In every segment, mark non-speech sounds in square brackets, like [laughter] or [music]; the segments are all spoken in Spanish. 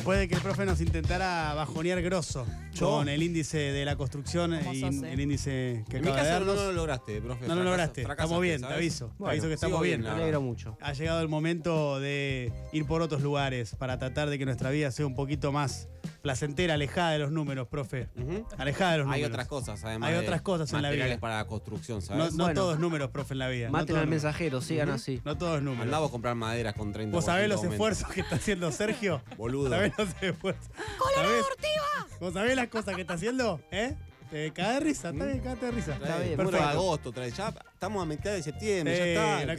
Después de que el profe nos intentara bajonear grosso con el índice de la construcción eh, y el índice que No lo lograste, profe. No lo lograste. estamos bien, te aviso. te aviso que estamos bien. Me alegro mucho. Ha llegado el momento de ir por otros lugares para tratar de que nuestra vida sea un poquito más placentera, alejada de los números, profe. Alejada de los números. Hay otras cosas, además. Hay otras cosas en la vida. para la construcción, ¿sabes? No, no los todos números, profe, en la vida. Maten al mensajero, sigan así. No todos números. Andaba a comprar madera con 30 ¿Vos sabés los esfuerzos que está haciendo Sergio? Boludo. ¿Sabés los esfuerzos? deportiva? ¿Vos sabés las cosas que está haciendo? ¿Eh? Te de risa, está mm. bien, cae de risa. Está bien, Perfecto. agosto, trae, ya estamos a mitad de septiembre, ya está, Ya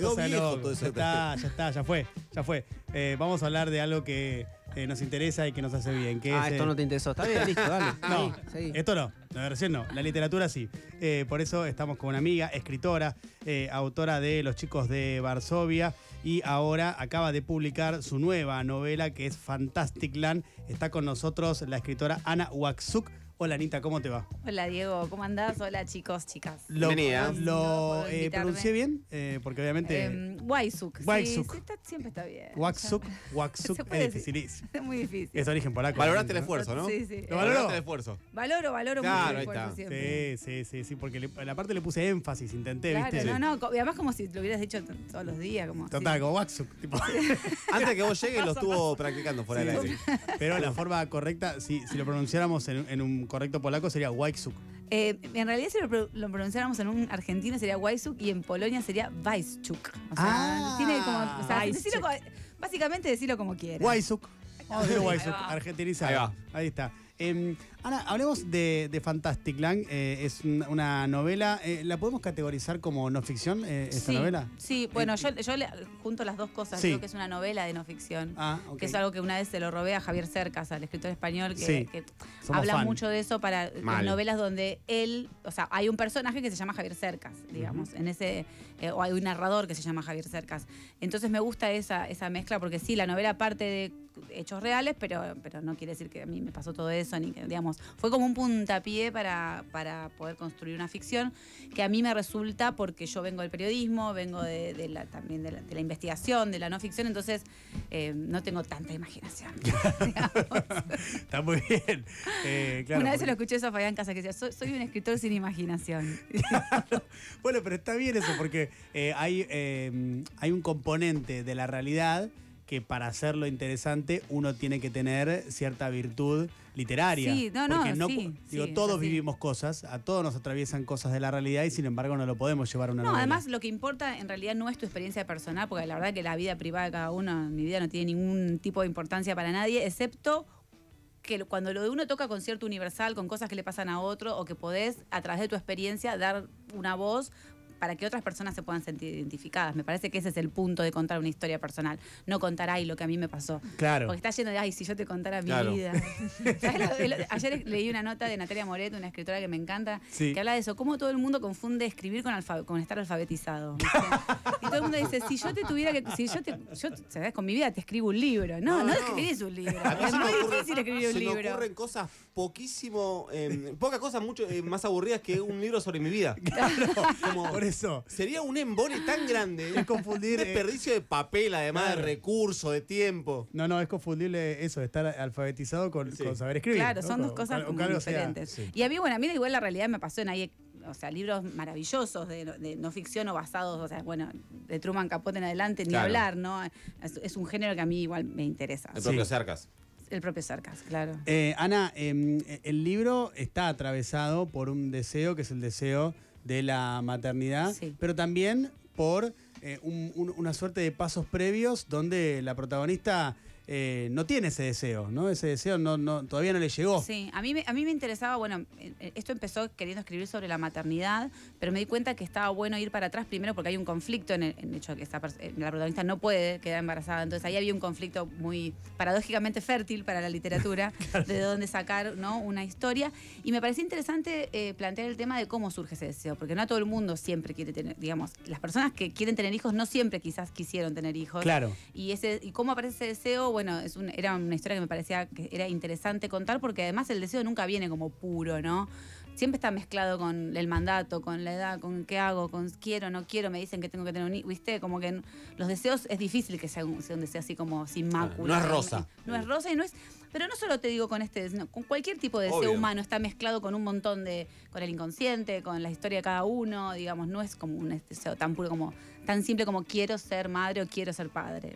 está, ya está, ya fue, ya fue. Eh, vamos a hablar de algo que eh, nos interesa y que nos hace bien. ah, esto eh, no te interesó. Está bien, listo, dale. [laughs] no, esto no. La no. La literatura sí. Eh, por eso estamos con una amiga, escritora, autora de Los chicos de Varsovia y ahora acaba de publicar su nueva novela que es Fantastic Land. Está con nosotros la escritora Ana Waksuk. Hola Anita, ¿cómo te va? Hola Diego, ¿cómo andás? Hola chicos, chicas. Lo, ¿Lo eh, pronuncié bien? Eh, porque obviamente. Eh, Waisuk. Sí, siempre está bien. Waksuk. [laughs] Waksuk es difícil. [laughs] Es muy difícil. Es origen polaco. Valoraste el esfuerzo, ¿no? Sí, sí. ¿Lo valoraste el esfuerzo. Valoro, valoro mucho el esfuerzo siempre. Sí, sí, sí, sí, porque en la parte le puse énfasis, intenté, claro, ¿viste? No, no, y además como si lo hubieras dicho todos los días. Como, Total, como Waksuk. [laughs] Antes que vos llegues lo estuvo practicando fuera del aire. Pero la forma correcta, si, si lo pronunciáramos en un correcto polaco sería Wajsuk. Eh, en realidad, si lo, lo, pronunciáramos en un argentino sería Wajsuk y en Polonia sería Weissuk. ah, tiene como. O sea, básicamente decirlo como quieras. Wajsuk. argentinizado. Ahí está. Em, ahora hablemos de, de Fantastic Lang. Eh, es una novela. Eh, ¿La podemos categorizar como no ficción eh, esta novela? Sí, bueno, yo, junto las dos cosas. Creo que es una novela de no ficción. Ah, Que es algo que una vez se lo robé a Javier Cercas, al escritor español, que, habla mucho de eso para novelas donde él. O sea, hay un personaje que se llama Javier Cercas, digamos. en ese O hay un narrador que se llama Javier Cercas. Entonces me gusta esa, esa mezcla porque sí, la novela parte de hechos reales, pero, pero no quiere decir que a mí me pasó todo eso, digamos, fue como un puntapié para, poder construir una ficción que a mí me resulta porque yo vengo del periodismo, vengo de, la, también de la, investigación, de la no ficción, entonces eh, no tengo tanta imaginación. [laughs] [laughs] Está muy bien. Eh, una vez lo escuché eso a Fabián Casa que decía, soy, un escritor sin imaginación. [laughs] Bueno, pero está bien eso porque eh, hay, hay un componente de la realidad que para hacerlo interesante uno tiene que tener cierta virtud literaria. Sí, no, no, digo, todos vivimos cosas, a todos nos atraviesan cosas de la realidad y sin embargo no lo podemos llevar a una No, además lo que importa en realidad no es tu experiencia personal, porque la verdad que la vida privada de cada uno, mi vida no tiene ningún tipo de importancia para nadie, excepto que cuando lo de uno toca con cierto universal, con cosas que le pasan a otro, o que podés, a través de tu experiencia, dar una voz para que otras personas se puedan sentir identificadas. Me parece que ese es el punto de contar una historia personal. No contar, ay, lo que a mí me pasó. Claro. Porque está yendo de, ay, si yo te contara mi vida. [laughs] Ayer leí una nota de Natalia Moret una escritora que me encanta, que habla de eso. ¿Cómo todo el mundo confunde escribir con, con estar alfabetizado? y todo el mundo dice, si yo te tuviera que. Si yo te. Yo, ¿sabes? Con mi vida te escribo un libro. No, no, escribís un libro. Es muy difícil escribir un se libro. Me ocurren cosas poquísimo. Em, pocas cosas mucho eh, más aburridas que un libro sobre mi vida. Claro. Como, Sería un embole tan grande. Es confundir. Un eh, desperdicio de papel, además de recursos, de tiempo. No, no, es confundible eso, estar alfabetizado con, saber escribir. Claro, son dos cosas diferentes. Y a mí, bueno, a mí igual la realidad me pasó en ahí o sea, libros maravillosos de, no ficción o basados, o sea, bueno, de Truman Capote en adelante, ni hablar, ¿no? Es, un género que a mí igual me interesa. El propio sarcas. El propio Cercas, claro. Eh, Ana, em, el libro está atravesado por un deseo que es el deseo de la maternidad, pero también por eh, una suerte de pasos previos donde la protagonista eh, no tiene ese deseo, ¿no? Ese deseo no, todavía no le llegó. Sí, a mí, me, a mí me interesaba, bueno, eh, eh, esto empezó queriendo escribir sobre la maternidad, pero me di cuenta que estaba bueno ir para atrás primero porque hay un conflicto en el, hecho de que la protagonista no puede quedar embarazada, entonces ahí había un conflicto muy paradójicamente fértil para la literatura, [laughs] de dónde sacar ¿no? una historia. Y me parecía interesante plantear el tema de cómo surge ese deseo, porque no a todo el mundo siempre quiere tener, digamos, las personas que quieren tener hijos no siempre quizás quisieron tener hijos. Claro. Y, ese, y cómo aparece ese deseo, bueno, bueno, era una historia que me parecía que era interesante contar porque además el deseo nunca viene como puro, ¿no? Siempre está mezclado con el mandato, con la edad, con qué hago, con quiero, no quiero, me dicen que tengo que tener un hijo, ¿viste? Como que los deseos es difícil que sea un, deseo así como sin mácula. No es rosa. No, es rosa y no es... Pero no solo te digo con este, con cualquier tipo de deseo humano está mezclado con un montón de, con el inconsciente, con la historia de cada uno, digamos, no es como un deseo tan puro como, tan simple como quiero ser madre o quiero ser padre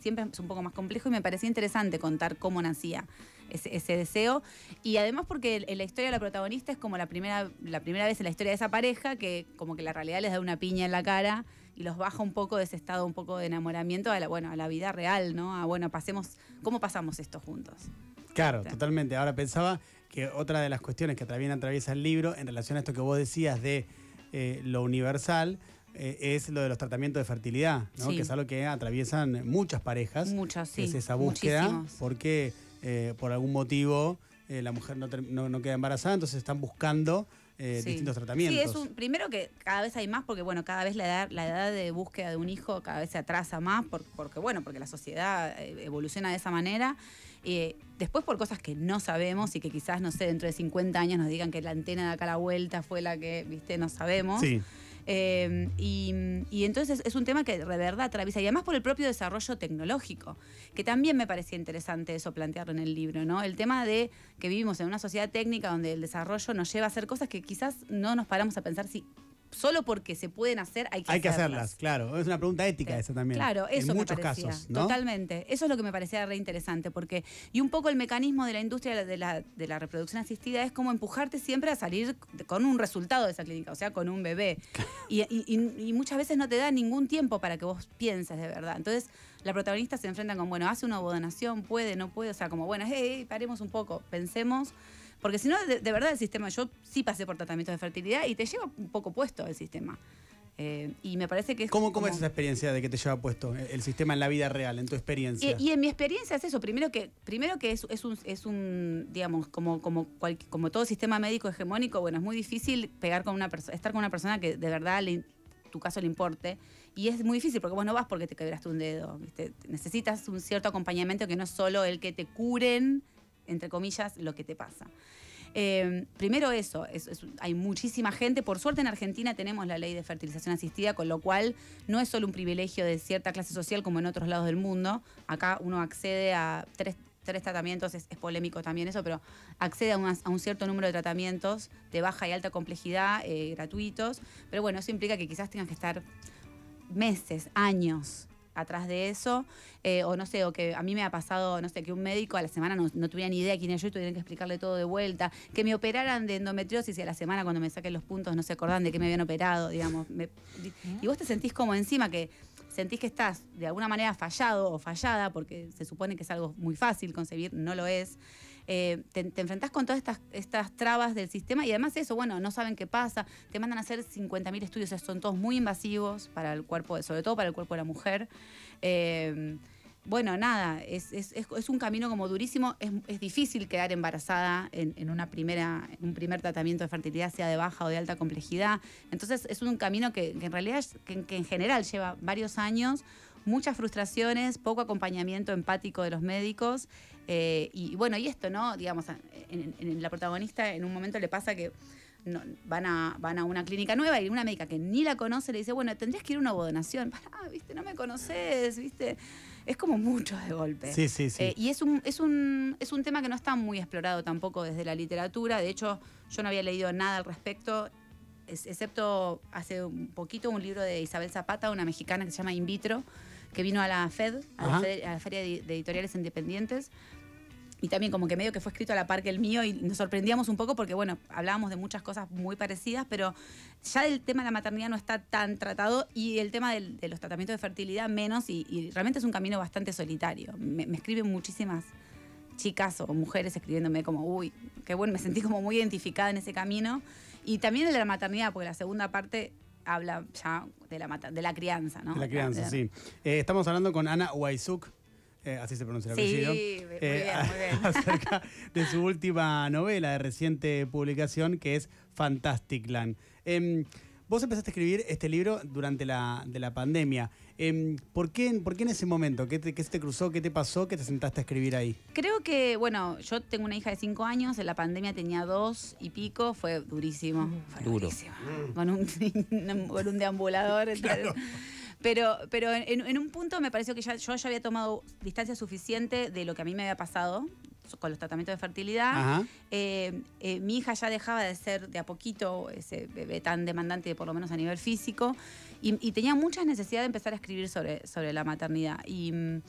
siempre es un poco más complejo y me parecía interesante contar cómo nacía ese, deseo. Y además porque la historia de la protagonista es como la primera, la primera vez en la historia de esa pareja que como que la realidad les da una piña en la cara y los baja un poco de ese estado, un poco de enamoramiento a la, bueno, a la vida real, ¿no? A bueno, pasemos, ¿cómo pasamos esto juntos? Claro, este. totalmente. Ahora pensaba que otra de las cuestiones que también atraviesa el libro en relación a esto que vos decías de eh, lo universal eh, es lo de los tratamientos de fertilidad, ¿no? que es algo que atraviesan muchas parejas. Muchas, sí. Es esa búsqueda, porque eh, por algún motivo eh, la mujer no, queda embarazada, entonces están buscando distintos tratamientos. Sí, es un, primero que cada vez hay más, porque bueno, cada vez la edad, la edad de búsqueda de un hijo cada vez se atrasa más, porque, bueno, porque la sociedad evoluciona de esa manera. Eh, después por cosas que no sabemos y que quizás, no sé, dentro de 50 años nos digan que la antena de acá a la vuelta fue la que, viste, no sabemos. Sí. Em, y, y, entonces es un tema que de verdad atraviesa, y además por el propio desarrollo tecnológico, que también me parecía interesante eso plantearlo en el libro, ¿no? El tema de que vivimos en una sociedad técnica donde el desarrollo nos lleva a hacer cosas que quizás no nos paramos a pensar si solo porque se pueden hacer, hay que hacerlas. Hay que hacerlas, claro. Es una pregunta ética esa también. Claro, eso. En muchos casos. Totalmente. Eso es lo que me parecía re interesante, porque. Y un poco el mecanismo de la industria de la, de la reproducción asistida es como empujarte siempre a salir con un resultado de esa clínica, o sea, con un bebé. Y, muchas veces no te da ningún tiempo para que vos pienses de verdad. Entonces, la protagonista se enfrenta con, bueno, hace una donación, puede, no puede, o sea, como, bueno, hey, paremos un poco, pensemos. Porque si no, de, verdad el sistema, yo sí pasé por tratamientos de fertilidad y te lleva un poco puesto el sistema. Eh, y me parece que es ¿Cómo, ¿Cómo, es esa experiencia de que te lleva puesto el sistema en la vida real, en tu experiencia? Y, en mi experiencia es eso, primero que, primero que es, es, un, es un, digamos, como, como, como todo sistema médico hegemónico, bueno, es muy difícil pegar con una estar con una persona que de verdad tu caso le importe. Y es muy difícil porque vos no vas porque te quebraste un dedo. Necesitas un cierto acompañamiento que no es solo el que te curen entre comillas, lo que te pasa. Eh, primero eso, hay muchísima gente, por suerte en Argentina tenemos la ley de fertilización asistida, con lo cual no es solo un privilegio de cierta clase social como en otros lados del mundo, acá uno accede a tres, tratamientos, es, polémico también eso, pero accede a, un cierto número de tratamientos de baja y alta complejidad, eh, gratuitos, pero bueno, eso implica que quizás tengas que estar meses, años atrás de eso, eh, o no sé, o que a mí me ha pasado, no sé, que un médico a la semana no, tuviera ni idea quién era yo y tuvieran que explicarle todo de vuelta, que me operaran de endometriosis y a la semana cuando me saquen los puntos no se acordan de que me habían operado, digamos. y vos te sentís como encima que sentís que estás de alguna manera fallado o fallada, porque se supone que es algo muy fácil concebir, no lo es. Eh, te, te, enfrentás con todas estas, trabas del sistema y además eso, bueno, no saben qué pasa, te mandan a hacer 50.000 estudios, son todos muy invasivos para el cuerpo, sobre todo para el cuerpo de la mujer. Eh, bueno, nada, es, un camino como durísimo, es, difícil quedar embarazada en, una primera, un primer tratamiento de fertilidad, sea de baja o de alta complejidad. Entonces es un camino que, en realidad, que en general lleva varios años muchas frustraciones, poco acompañamiento empático de los médicos. Eh, y, bueno, y esto, ¿no? Digamos, en, la protagonista en un momento le pasa que van, a, van a una clínica nueva y una médica que ni la conoce le dice, bueno, tendrías que ir a una abodonación [laughs] Pará, viste, no me conoces, viste. Es como mucho de golpe. Sí, sí, sí. Eh, y es un, es, un, es un tema que no está muy explorado tampoco desde la literatura. De hecho, yo no había leído nada al respecto excepto hace un poquito un libro de Isabel Zapata, una mexicana que se llama In vitro, que vino a la FED, a, la, Feria de, Editoriales Independientes, y también como que medio que fue escrito a la par que el mío y nos sorprendíamos un poco porque, bueno, hablábamos de muchas cosas muy parecidas, pero ya el tema de la maternidad no está tan tratado y el tema de los tratamientos de fertilidad menos y, realmente es un camino bastante solitario. Me, me, escriben muchísimas chicas o mujeres escribiéndome como, uy, qué bueno, me sentí como muy identificada en ese camino. Y también el de la maternidad, porque la segunda parte habla ya de la, de la crianza, ¿no? De la crianza, sí. Eh, estamos hablando con Ana Waisuk. Eh, así se pronuncia el apellido. Sí, muy eh, bien, muy bien. [laughs] Acerca de su última novela de reciente publicación, que es Fantastic Land. Em, Vos empezaste a escribir este libro durante la, de la pandemia. Em, ¿por, qué, ¿por, qué, en ese momento? ¿Qué, se te cruzó? ¿Qué te pasó? ¿Qué te sentaste a escribir ahí? Creo que, bueno, yo tengo una hija de cinco años, en la pandemia tenía dos y pico, fue durísimo. Fue Duro. Mm. [laughs] Con, un, deambulador. [laughs] Pero, pero en, un punto me pareció que yo ya había tomado distancia suficiente de lo que a mí me había pasado, con los tratamientos de fertilidad. Eh, eh, mi hija ya dejaba de ser de a poquito ese bebé tan demandante, por lo menos a nivel físico, y, tenía muchas necesidades de empezar a escribir sobre, sobre la maternidad. Y, mm,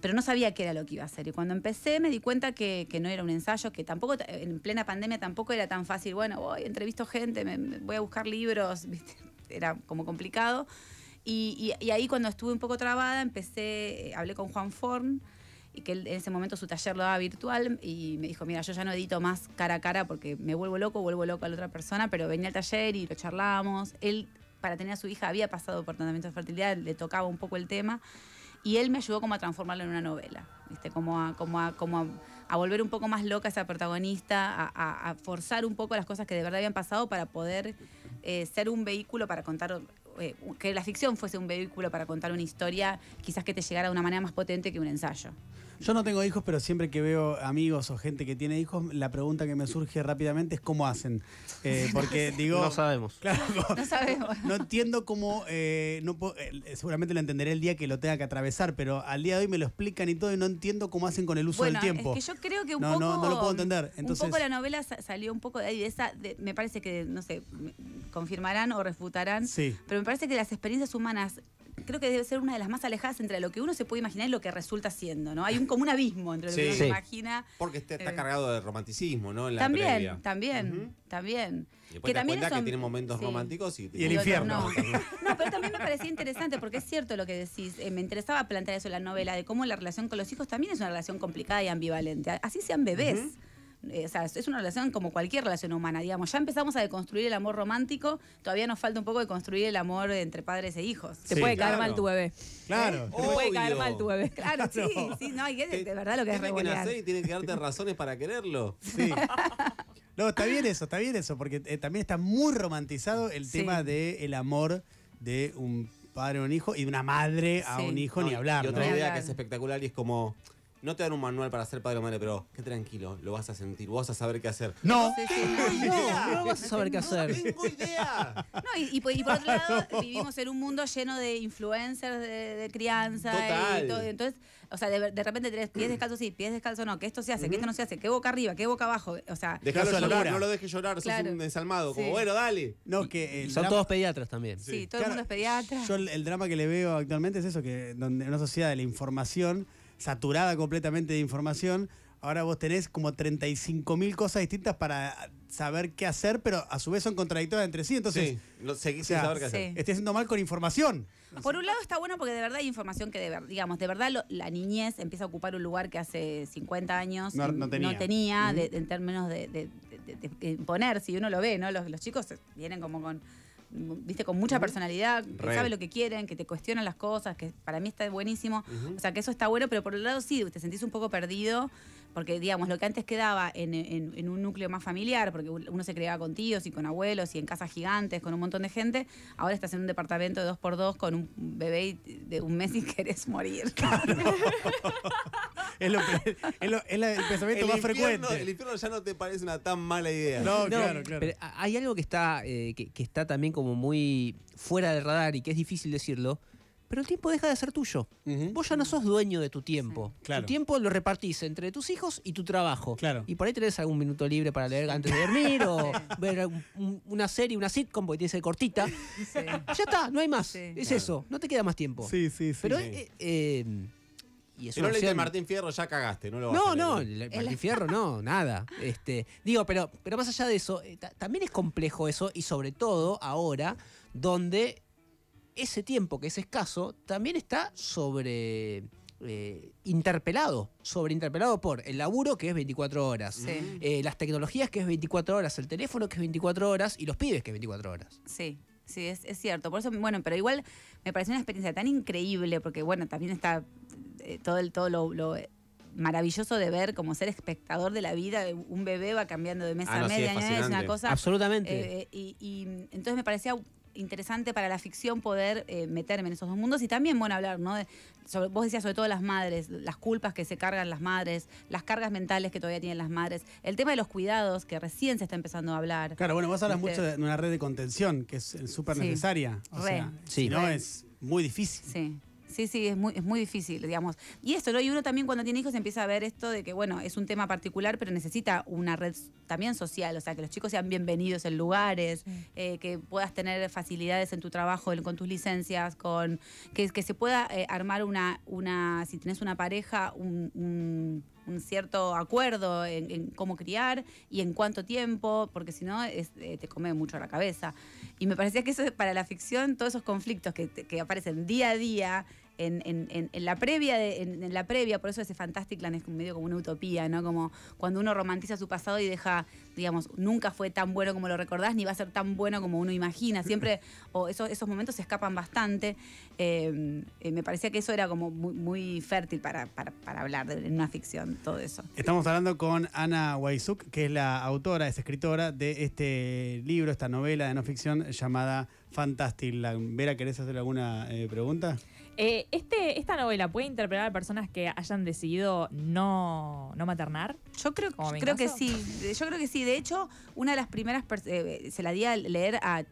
pero no sabía qué era lo que iba a hacer. Y cuando empecé me di cuenta que, que no era un ensayo, que tampoco, en plena pandemia tampoco era tan fácil, bueno, voy, entrevisto gente, voy a buscar libros, [laughs] era como complicado. Y, y, ahí cuando estuve un poco trabada, empecé, eh, hablé con Juan Forn, y que en ese momento su taller lo daba virtual y me dijo, mira, yo ya no edito más cara a cara porque me vuelvo loco, vuelvo loco a la otra persona, pero venía al taller y lo charlábamos. Él, para tener a su hija, había pasado por tratamiento de fertilidad, le tocaba un poco el tema y él me ayudó como a transformarlo en una novela, ¿viste? Como a, a, volver un poco más loca esa protagonista, a, forzar un poco las cosas que de verdad habían pasado para poder eh, ser un vehículo para contar eh, que la ficción fuese un vehículo para contar una historia, quizás que te llegara de una manera más potente que un ensayo. Yo no tengo hijos, pero siempre que veo amigos o gente que tiene hijos, la pregunta que me surge rápidamente es cómo hacen. Eh, porque [laughs] digo... No sabemos. no sabemos. No entiendo cómo... Eh, eh, seguramente lo entenderé el día que lo tenga que atravesar, pero al día de hoy me lo explican y todo y no entiendo cómo hacen con el uso del tiempo. Es que yo creo que un no, poco... No, lo puedo entender. un poco la novela salió un poco de ahí, de esa... me parece que, no sé, confirmarán o refutarán, sí. pero me parece que las experiencias humanas creo que debe ser una de las más alejadas entre lo que uno se puede imaginar y lo que resulta siendo, ¿no? Hay un, común abismo entre lo que uno se imagina. Porque está, eh, cargado de romanticismo, ¿no? también, también, también. después que te también que tiene momentos románticos y, el infierno. [laughs] No. pero también me parecía interesante, porque es cierto lo que decís. Eh, me interesaba plantear eso en la novela, de cómo la relación con los hijos también es una relación complicada y ambivalente. Así sean bebés. Eh, o sea, es una relación como cualquier relación humana, digamos. Ya empezamos a deconstruir el amor romántico, todavía nos falta un poco de construir el amor entre padres e hijos. Te puede caer mal tu bebé. Claro. Te puede caer mal tu bebé. Claro, sí, sí, no, es de, verdad lo que es que nacer y tienes que darte razones para quererlo. Sí. No, está bien eso, está bien eso, porque eh, también está muy romantizado el tema del amor de un padre a un hijo y de una madre a un hijo, ni hablar. Y otra idea que es espectacular y es como no te dan un manual para ser padre o madre, pero qué tranquilo, lo vas a sentir, vos vas a saber qué hacer. No, sí, sí, no, no, vas a saber qué hacer. No tengo idea. No, y, y, y por otro lado, vivimos en un mundo lleno de influencers de, de crianza. Total. Y todo, entonces, o sea, de, de, repente tenés pies descalzos sí, pies descalzos no, que esto se hace, que esto no se hace, que boca arriba, que boca abajo. O sea, Dejalo llorar, no lo dejes llorar, claro. sos un desalmado Como, bueno, dale. No, que Son todos pediatras también. Sí, todo el mundo es pediatra. Yo el, drama que le veo actualmente es eso, que donde en una sociedad de la información saturada completamente de información. Ahora vos tenés como 35 mil cosas distintas para saber qué hacer, pero a su vez son contradictorias entre sí. Entonces, sí, lo seguís saber qué hacer. haciendo mal con información. Por un lado está bueno porque de verdad hay información que, de digamos, de verdad la niñez empieza a ocupar un lugar que hace 50 años no, tenía, en términos de, imponer, si uno lo ve, ¿no? los chicos vienen como con viste, con mucha personalidad, que sabe lo que quieren, que te cuestionan las cosas, que para mí está buenísimo. O sea, que eso está bueno, pero por el lado sí, te sentís un poco perdido porque digamos, lo que antes quedaba en, en, un núcleo más familiar, porque uno se creaba con tíos y con abuelos y en casas gigantes, con un montón de gente, ahora estás en un departamento de dos por dos con un bebé de un mes y [laughs] querés morir. Claro. [laughs] es, lo, es, lo, el pensamiento más frecuente. El infierno ya no te parece una tan mala idea. No, claro, claro. Pero hay algo que está, eh, que está también como muy fuera del radar y que es difícil decirlo, pero el tiempo deja de ser tuyo. Vos ya no sos dueño de tu tiempo. Tu tiempo lo repartís entre tus hijos y tu trabajo. Claro. Y por ahí tenés algún minuto libre para leer antes de dormir o [laughs] ver una serie, una sitcom, porque tiene que ser cortita. Ya está, no hay más. Es eso, no te queda más tiempo. Sí, sí, sí. Pero eh, eh, y es si no leíste Martín Fierro, ya cagaste, no lo vas No, no, Martín Fierro no, [laughs] nada. Este, digo, pero, pero más allá de eso, eh, también es complejo eso, y sobre todo ahora, donde ese tiempo que es escaso también está sobre... Eh, interpelado, sobreinterpelado por el laburo que es 24 horas, eh, las tecnologías que es 24 horas, el teléfono que es 24 horas y los pibes que es 24 horas. Sí. Sí, es, cierto. Por eso, bueno, pero igual me pareció una experiencia tan increíble, porque bueno, también está eh, todo el, todo lo, maravilloso de ver como ser espectador de la vida. Un bebé va cambiando de mesa ah, a media, es, una cosa. Absolutamente. y, entonces me parecía interesante para la ficción poder eh, meterme en esos dos mundos y también, bueno, hablar, ¿no? De, sobre, vos decías sobre todo las madres, las culpas que se cargan las madres, las cargas mentales que todavía tienen las madres, el tema de los cuidados que recién se está empezando a hablar. Claro, bueno, vos hablas este, mucho de una red de contención que es eh, súper necesaria. O sea, Si no es muy difícil. Sí. Sí, sí, es muy, es muy difícil, digamos. Y esto, ¿no? Y uno también cuando tiene hijos empieza a ver esto de que, bueno, es un tema particular, pero necesita una red también social, o sea, que los chicos sean bienvenidos en lugares, eh, que puedas tener facilidades en tu trabajo, con tus licencias, con que, que se pueda eh, armar una, una, si tenés una pareja, un un cierto acuerdo en, cómo criar y en cuánto tiempo, porque si no eh, te come mucho la cabeza. Y me parecía que eso es para la ficción, todos esos conflictos que aparecen día a día en, la previa, en, la previa, por eso ese Land es medio como una utopía, ¿no? Como cuando uno romantiza su pasado y deja, digamos, nunca fue tan bueno como lo recordás, ni va a ser tan bueno como uno imagina. Siempre, o esos, esos momentos se escapan bastante. Em, eh, me parecía que eso era como muy, fértil para, hablar de una ficción, todo eso. Estamos hablando con Ana Waisuk, que es la autora, es escritora de este libro, esta novela de no ficción llamada Fantastic Vera, ¿querés hacer alguna eh, pregunta? Eh, este, ¿Esta novela puede interpretar a personas que hayan decidido no, no maternar? Yo creo, creo que sí. Eh, yo creo que sí. De hecho, una de las primeras. Eh, se la di a leer a,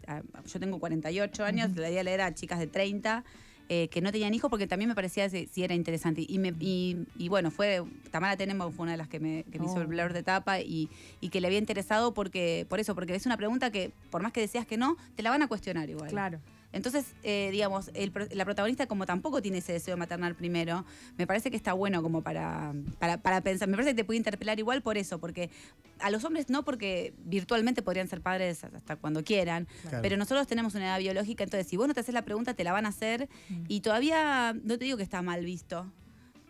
Yo tengo 48 años, se la di a leer a chicas de 30. que no tenían hijos porque también me parecía si, era interesante. Y, y, bueno, fue Tamara Tenenbaum fue una de las que me, hizo el oh. blur de tapa y, y, que le había interesado porque por eso, porque es una pregunta que por más que decías que no, te la van a cuestionar igual. Claro. Entonces, eh, digamos, la protagonista como tampoco tiene ese deseo maternal primero, me parece que está bueno como para, para, pensar, me parece que te puede interpelar igual por eso, porque a los hombres no, porque virtualmente podrían ser padres hasta cuando quieran, pero nosotros tenemos una edad biológica, entonces si vos no te haces la pregunta, te la van a hacer mm. y todavía, no te digo que está mal visto,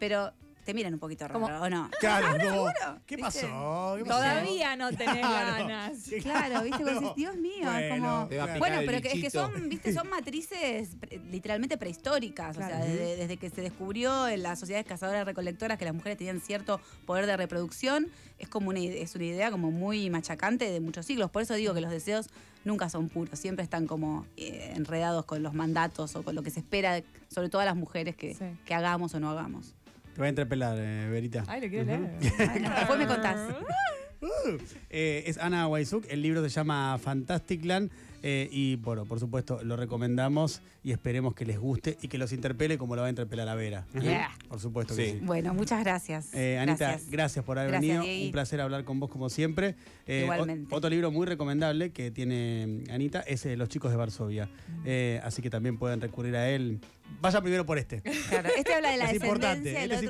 pero Miren un poquito raro, ¿o no? Claro, [laughs] ¿Qué pasó? Todavía no tenés ganas. Claro, viste, [laughs] Dios mío, es como. Bueno, pero es que son, viste, son matrices literalmente prehistóricas. O sea, desde, que se descubrió en las sociedades cazadoras recolectoras que las mujeres tenían cierto poder de reproducción, es como una, es una idea como muy machacante de muchos siglos. Por eso digo que los deseos nunca son puros, siempre están como eh, enredados con los mandatos o con lo que se espera, sobre todo a las mujeres que hagamos o no hagamos. Te voy a interpelar, eh, Verita. Ay, lo quiero leer. [laughs] después me contás. Uh. Eh, es Ana Waisuk, el libro se llama Fantastic Land. Eh, y bueno, por supuesto, lo recomendamos y esperemos que les guste y que los interpele como lo va a interpelar a Vera. Por supuesto que sí. Bueno, muchas gracias. Eh, Anita, gracias. por haber venido. Un placer hablar con vos como siempre. Eh, Igualmente. Otro libro muy recomendable que tiene mm, Anita es Los chicos de Varsovia. Mm. así que también pueden recurrir a él. Vaya primero por este. Claro, este habla de la es el,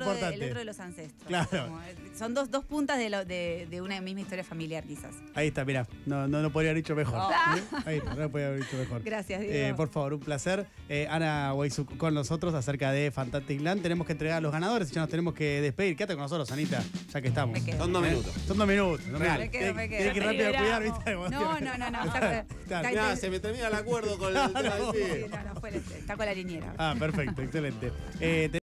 otro De, los ancestros. Claro son dos, dos puntas de, de, una misma historia familiar, quizás. Ahí está, mirá. No, no, no podría haber dicho mejor. [laughs] Ahí está, no podría haber dicho mejor. Gracias, eh, Diego. por favor, un placer. Eh, Ana Waisu con nosotros acerca de Fantastic Land. Tenemos que entregar a los ganadores y ya nos tenemos que despedir. Quédate con nosotros, Anita, ya que estamos. Son dos eh, minutos. Son dos minutos. No me, me quedo, me quedo. Tienes que rápido cuidar, ¿viste? No, no, no. no, [laughs] se me termina el acuerdo con [laughs] el. no, no, fue, está con la liniera. Ah, perfecto, excelente.